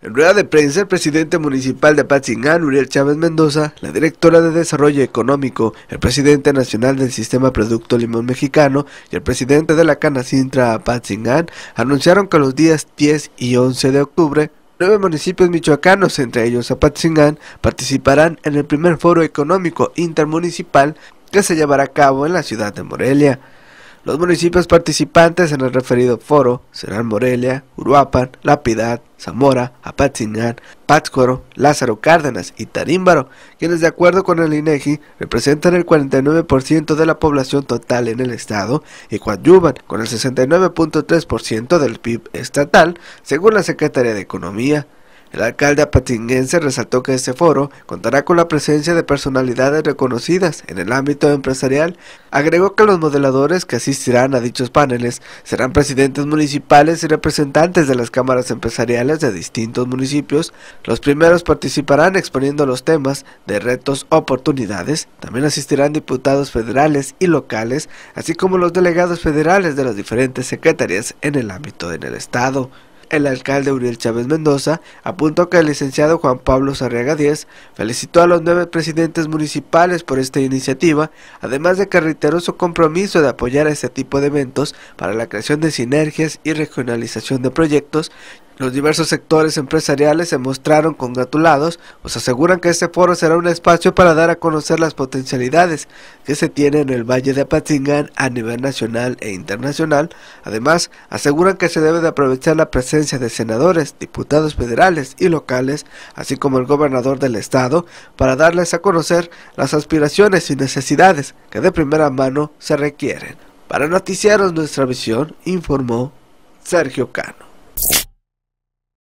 En rueda de prensa, el presidente municipal de Apatzingán, Uriel Chávez Mendoza, la directora de Desarrollo Económico, el presidente nacional del Sistema Producto Limón Mexicano y el presidente de la Canacintra Apatzingán anunciaron que los días 10 y 11 de octubre, nueve municipios michoacanos, entre ellos Apatzingán, participarán en el primer foro económico intermunicipal que se llevará a cabo en la ciudad de Morelia. Los municipios participantes en el referido foro serán Morelia, Uruapan, La Zamora, Apatzingán, Pátzcuaro, Lázaro Cárdenas y Tarímbaro, quienes de acuerdo con el INEGI representan el 49% de la población total en el estado y coadyuvan con el 69.3% del PIB estatal, según la Secretaría de Economía. El alcalde apatinguense resaltó que este foro contará con la presencia de personalidades reconocidas en el ámbito empresarial. Agregó que los modeladores que asistirán a dichos paneles serán presidentes municipales y representantes de las cámaras empresariales de distintos municipios. Los primeros participarán exponiendo los temas de retos, oportunidades. También asistirán diputados federales y locales, así como los delegados federales de las diferentes secretarías en el ámbito en el Estado el alcalde Uriel Chávez Mendoza apuntó que el licenciado Juan Pablo Sarriaga Díez felicitó a los nueve presidentes municipales por esta iniciativa, además de que reiteró su compromiso de apoyar este tipo de eventos para la creación de sinergias y regionalización de proyectos, los diversos sectores empresariales se mostraron congratulados, pues aseguran que este foro será un espacio para dar a conocer las potencialidades que se tienen en el Valle de Apatzingán a nivel nacional e internacional. Además, aseguran que se debe de aprovechar la presencia de senadores, diputados federales y locales, así como el gobernador del estado, para darles a conocer las aspiraciones y necesidades que de primera mano se requieren. Para noticiaros Nuestra Visión informó Sergio Cano.